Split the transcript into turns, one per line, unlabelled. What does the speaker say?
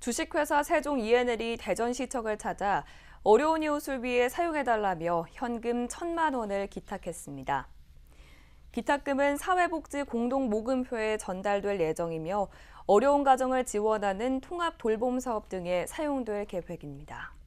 주식회사 세종 ENL이 대전시청을 찾아 어려운 이웃을 위해 사용해달라며 현금 천만 원을 기탁했습니다. 기탁금은 사회복지 공동모금표에 전달될 예정이며 어려운 가정을 지원하는 통합 돌봄 사업 등에 사용될 계획입니다.